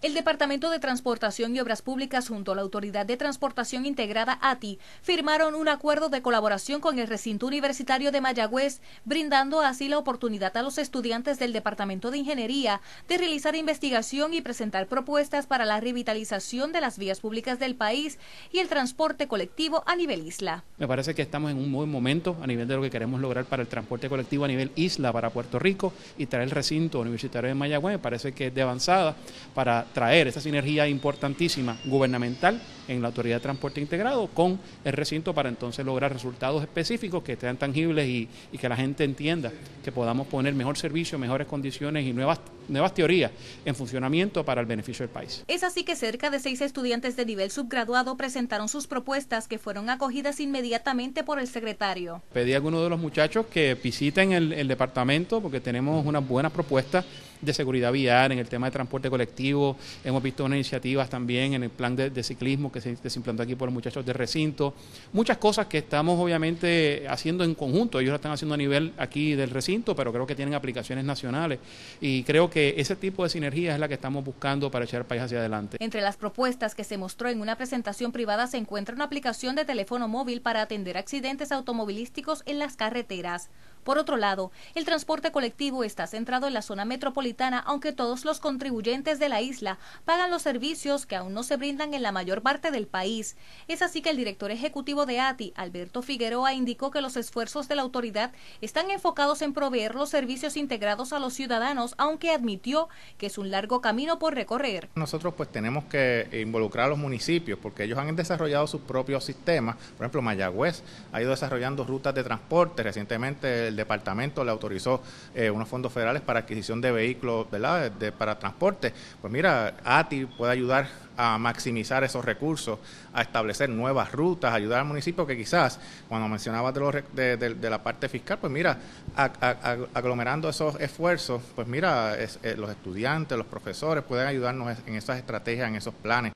El Departamento de Transportación y Obras Públicas junto a la Autoridad de Transportación Integrada ATI firmaron un acuerdo de colaboración con el recinto universitario de Mayagüez, brindando así la oportunidad a los estudiantes del Departamento de Ingeniería de realizar investigación y presentar propuestas para la revitalización de las vías públicas del país y el transporte colectivo a nivel isla. Me parece que estamos en un buen momento a nivel de lo que queremos lograr para el transporte colectivo a nivel isla para Puerto Rico y traer el recinto universitario de Mayagüez, me parece que es de avanzada para traer esa sinergia importantísima gubernamental en la Autoridad de Transporte Integrado con el recinto para entonces lograr resultados específicos que sean tangibles y, y que la gente entienda que podamos poner mejor servicio, mejores condiciones y nuevas nuevas teorías en funcionamiento para el beneficio del país. Es así que cerca de seis estudiantes de nivel subgraduado presentaron sus propuestas que fueron acogidas inmediatamente por el secretario. Pedí a algunos de los muchachos que visiten el, departamento porque tenemos unas buenas propuestas de seguridad vial, en el tema de transporte colectivo, hemos visto unas iniciativas también en el plan de, ciclismo que se, implantó aquí por los muchachos de recinto, muchas cosas que estamos obviamente haciendo en conjunto, ellos lo están haciendo a nivel aquí del recinto, pero creo que tienen aplicaciones nacionales y creo que ese tipo de sinergia es la que estamos buscando para echar el país hacia adelante. Entre las propuestas que se mostró en una presentación privada se encuentra una aplicación de teléfono móvil para atender accidentes automovilísticos en las carreteras. Por otro lado, el transporte colectivo está centrado en la zona metropolitana, aunque todos los contribuyentes de la isla pagan los servicios que aún no se brindan en la mayor parte del país. Es así que el director ejecutivo de ATI, Alberto Figueroa, indicó que los esfuerzos de la autoridad están enfocados en proveer los servicios integrados a los ciudadanos, aunque admitió que es un largo camino por recorrer. Nosotros pues tenemos que involucrar a los municipios porque ellos han desarrollado sus propios sistemas. Por ejemplo, Mayagüez ha ido desarrollando rutas de transporte. Recientemente el departamento le autorizó eh, unos fondos federales para adquisición de vehículos, ¿verdad? De, para transporte. Pues mira, ATI puede ayudar a maximizar esos recursos, a establecer nuevas rutas, ayudar al municipio que quizás, cuando mencionabas de, la parte fiscal, pues mira, aglomerando esos esfuerzos, pues mira, eh, los estudiantes, los profesores pueden ayudarnos en esas estrategias, en esos planes.